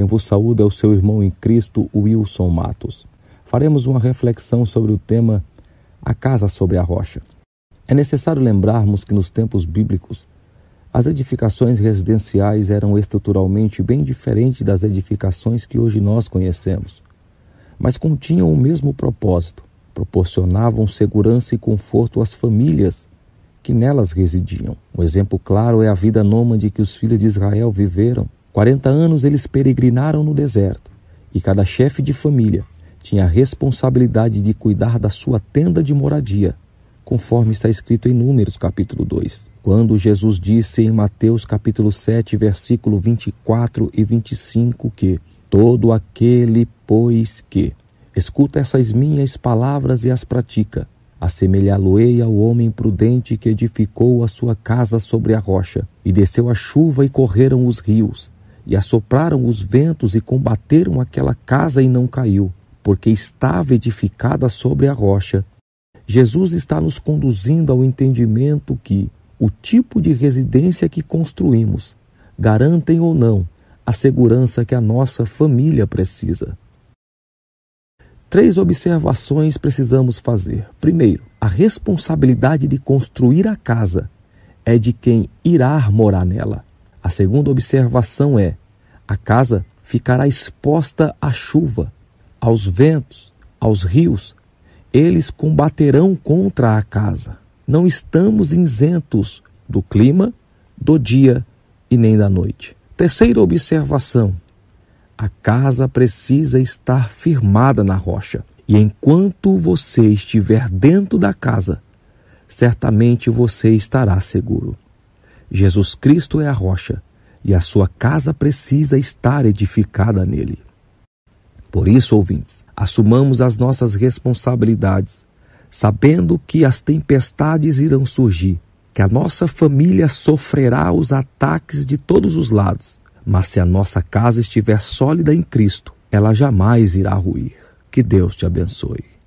Quem vos saúda é o seu irmão em Cristo, Wilson Matos. Faremos uma reflexão sobre o tema A Casa sobre a Rocha. É necessário lembrarmos que nos tempos bíblicos, as edificações residenciais eram estruturalmente bem diferentes das edificações que hoje nós conhecemos, mas continham o mesmo propósito, proporcionavam segurança e conforto às famílias que nelas residiam. Um exemplo claro é a vida nômade que os filhos de Israel viveram Quarenta anos eles peregrinaram no deserto, e cada chefe de família tinha a responsabilidade de cuidar da sua tenda de moradia, conforme está escrito em Números capítulo 2. Quando Jesus disse em Mateus capítulo 7, versículo 24 e 25 que todo aquele pois que escuta essas minhas palavras e as pratica, assemelhá-lo-ei ao homem prudente que edificou a sua casa sobre a rocha, e desceu a chuva e correram os rios, e assopraram os ventos e combateram aquela casa e não caiu, porque estava edificada sobre a rocha. Jesus está nos conduzindo ao entendimento que o tipo de residência que construímos garantem ou não a segurança que a nossa família precisa. Três observações precisamos fazer. Primeiro, a responsabilidade de construir a casa é de quem irá morar nela. A segunda observação é: a casa ficará exposta à chuva, aos ventos, aos rios. Eles combaterão contra a casa. Não estamos isentos do clima, do dia e nem da noite. Terceira observação: a casa precisa estar firmada na rocha. E enquanto você estiver dentro da casa, certamente você estará seguro. Jesus Cristo é a rocha e a sua casa precisa estar edificada nele. Por isso, ouvintes, assumamos as nossas responsabilidades, sabendo que as tempestades irão surgir, que a nossa família sofrerá os ataques de todos os lados, mas se a nossa casa estiver sólida em Cristo, ela jamais irá ruir. Que Deus te abençoe.